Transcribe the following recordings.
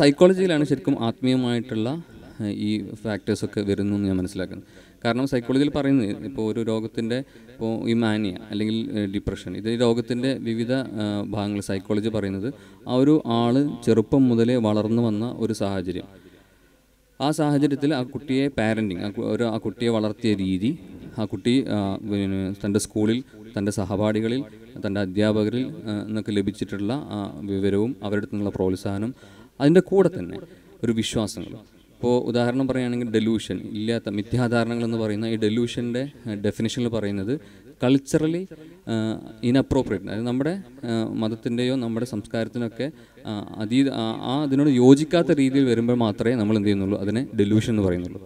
സൈക്കോളജിയിലാണ് ശരിക്കും ആത്മീയമായിട്ടുള്ള ഈ ഫാക്ടേഴ്സൊക്കെ വരുന്നു എന്ന് ഞാൻ മനസ്സിലാക്കുന്നത് കാരണം സൈക്കോളജിയിൽ പറയുന്നത് ഇപ്പോൾ ഒരു രോഗത്തിൻ്റെ ഇപ്പോൾ ഈ മാനിയ അല്ലെങ്കിൽ ഡിപ്രഷൻ ഇത് ഈ രോഗത്തിൻ്റെ വിവിധ ഭാഗങ്ങൾ സൈക്കോളജി പറയുന്നത് ആ ഒരു ആൾ ചെറുപ്പം മുതലേ വളർന്നു വന്ന ഒരു സാഹചര്യം ആ സാഹചര്യത്തിൽ ആ കുട്ടിയെ പാരൻറ്റിങ് ഒരു ആ കുട്ടിയെ വളർത്തിയ രീതി ആ കുട്ടി തൻ്റെ സ്കൂളിൽ തൻ്റെ സഹപാഠികളിൽ തൻ്റെ അധ്യാപകരിൽ നിന്നൊക്കെ ലഭിച്ചിട്ടുള്ള ആ വിവരവും അവരുടെ നിന്നുള്ള പ്രോത്സാഹനം അതിൻ്റെ കൂടെ തന്നെ ഒരു വിശ്വാസങ്ങൾ ഇപ്പോൾ ഉദാഹരണം പറയുകയാണെങ്കിൽ ഡെലൂഷൻ ഇല്ലാത്ത മിഥ്യാധാരണകൾ എന്ന് പറയുന്ന ഈ ഡെലൂഷൻ്റെ ഡെഫിനിഷനിൽ പറയുന്നത് കൾച്ചറലി ഇനപ്രോപ്രിയേറ്റ് അതായത് നമ്മുടെ മതത്തിൻ്റെയോ നമ്മുടെ സംസ്കാരത്തിനൊക്കെ അതീത ആ അതിനോട് യോജിക്കാത്ത രീതിയിൽ വരുമ്പോൾ മാത്രമേ നമ്മൾ എന്ത് ചെയ്യുന്നുള്ളൂ അതിനെ ഡെലൂഷൻ എന്ന് പറയുന്നുള്ളൂ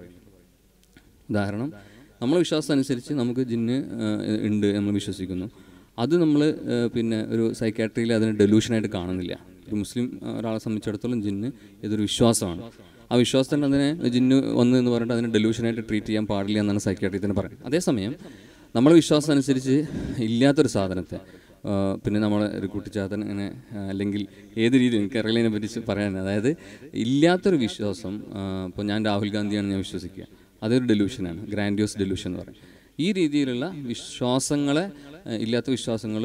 ഉദാഹരണം നമ്മളെ വിശ്വാസം അനുസരിച്ച് നമുക്ക് ജിന്ന് ഉണ്ട് നമ്മൾ വിശ്വസിക്കുന്നു അത് നമ്മൾ പിന്നെ ഒരു സൈക്കാട്രിയിൽ അതിനെ ഡെലൂഷനായിട്ട് കാണുന്നില്ല ഒരു മുസ്ലിം ഒരാളെ സംബന്ധിച്ചിടത്തോളം ജിന്ന് ഇതൊരു വിശ്വാസമാണ് ആ വിശ്വാസത്തിൻ്റെ അതിനെ ജിന്ന് വന്നു എന്ന് പറഞ്ഞിട്ട് അതിനെ ഡെലൂഷനായിട്ട് ട്രീറ്റ് ചെയ്യാൻ പാടില്ല എന്നാണ് സൈക്കാട്രി തന്നെ പറയുന്നത് അതേസമയം നമ്മളെ വിശ്വാസം അനുസരിച്ച് ഇല്ലാത്തൊരു സാധനത്തെ പിന്നെ നമ്മൾ ഒരു കുട്ടിച്ചാത്തൻ അങ്ങനെ അല്ലെങ്കിൽ ഏത് രീതിയിൽ എനിക്കറിയില്ല പറ്റി പറയാൻ അതായത് ഇല്ലാത്തൊരു വിശ്വാസം ഇപ്പോൾ ഞാൻ രാഹുൽ ഗാന്ധിയാണ് ഞാൻ വിശ്വസിക്കുക അതൊരു ഡെലൂഷനാണ് ഗ്രാൻഡിയോസ് ഡെലൂഷൻ എന്ന് പറയും ഈ രീതിയിലുള്ള വിശ്വാസങ്ങളെ ഇല്ലാത്ത വിശ്വാസങ്ങൾ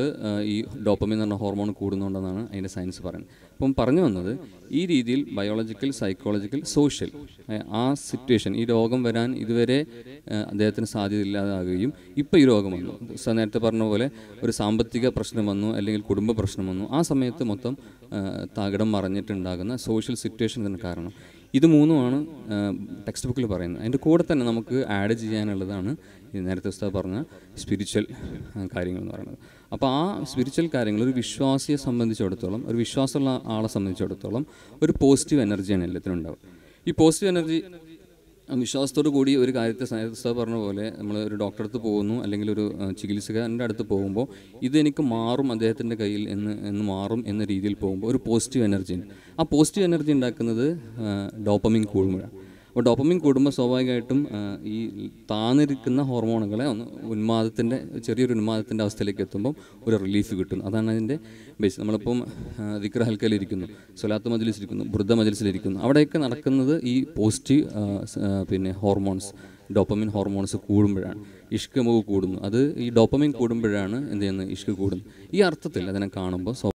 ഈ ഡോപ്പമിൻ എന്ന് പറഞ്ഞ ഹോർമോൺ കൂടുന്നുണ്ടെന്നാണ് അതിൻ്റെ സയൻസ് പറയുന്നത് അപ്പം പറഞ്ഞു വന്നത് ഈ രീതിയിൽ ബയോളജിക്കൽ സൈക്കോളജിക്കൽ സോഷ്യൽ ആ സിറ്റുവേഷൻ ഈ രോഗം വരാൻ ഇതുവരെ അദ്ദേഹത്തിന് ഇല്ലാതാകുകയും ഇപ്പോൾ ഈ രോഗം വന്നു നേരത്തെ പറഞ്ഞ പോലെ ഒരു സാമ്പത്തിക പ്രശ്നം വന്നു അല്ലെങ്കിൽ കുടുംബ പ്രശ്നം വന്നു ആ സമയത്ത് മൊത്തം തകിടം മറിഞ്ഞിട്ടുണ്ടാകുന്ന സോഷ്യൽ സിറ്റുവേഷൻ തന്നെ കാരണം ഇത് മൂന്നുമാണ് ടെക്സ്റ്റ് ബുക്കിൽ പറയുന്നത് അതിൻ്റെ കൂടെ തന്നെ നമുക്ക് ആഡ് ചെയ്യാനുള്ളതാണ് നേരത്തെ ഉസ്താദ് പറഞ്ഞ സ്പിരിച്വൽ കാര്യങ്ങൾ എന്ന് പറയുന്നത് അപ്പോൾ ആ സ്പിരിച്വൽ കാര്യങ്ങൾ ഒരു വിശ്വാസിയെ സംബന്ധിച്ചിടത്തോളം ഒരു വിശ്വാസമുള്ള ആളെ സംബന്ധിച്ചിടത്തോളം ഒരു പോസിറ്റീവ് എനർജിയാണ് എല്ലാത്തിനും ഉണ്ടാവുക ഈ പോസിറ്റീവ് എനർജി വിശ്വാസത്തോടു കൂടി ഒരു കാര്യത്തെ സാർ പറഞ്ഞ പോലെ നമ്മൾ ഒരു ഡോക്ടറെ അടുത്ത് പോകുന്നു അല്ലെങ്കിൽ ഒരു ചികിത്സകൻ്റെ അടുത്ത് പോകുമ്പോൾ ഇത് എനിക്ക് മാറും അദ്ദേഹത്തിൻ്റെ കയ്യിൽ എന്ന് എന്ന് മാറും എന്ന രീതിയിൽ പോകുമ്പോൾ ഒരു പോസിറ്റീവ് എനർജി ആ പോസിറ്റീവ് എനർജി ഉണ്ടാക്കുന്നത് ഡോപ്പമിങ് കൂടുമ്പോഴാണ് അപ്പോൾ ഡോപ്പമിൻ കൂടുമ്പോൾ സ്വാഭാവികമായിട്ടും ഈ താന്നിരിക്കുന്ന ഹോർമോണുകളെ ഒന്ന് ഉന്മാദത്തിൻ്റെ ചെറിയൊരു ഉന്മാദത്തിൻ്റെ അവസ്ഥയിലേക്ക് എത്തുമ്പം ഒരു റിലീഫ് കിട്ടും അതാണ് അതിൻ്റെ ബേസ് നമ്മളിപ്പം ദിക്ര ഹൽക്കയിലിരിക്കുന്നു സ്വലാത്ത് മജിലിസിലിരിക്കുന്നു ബുദ്ധ മജിലിസിലിരിക്കുന്നു അവിടെയൊക്കെ നടക്കുന്നത് ഈ പോസിറ്റീവ് പിന്നെ ഹോർമോൺസ് ഡോപ്പമിൻ ഹോർമോൺസ് കൂടുമ്പോഴാണ് ഇഷ്കമുഖ് കൂടുന്നു അത് ഈ ഡോപ്പമിൻ കൂടുമ്പോഴാണ് എന്ത് ചെയ്യുന്നത് ഇഷ്ക് കൂടുന്നത് ഈ അർത്ഥത്തിൽ അതിനെ കാണുമ്പോൾ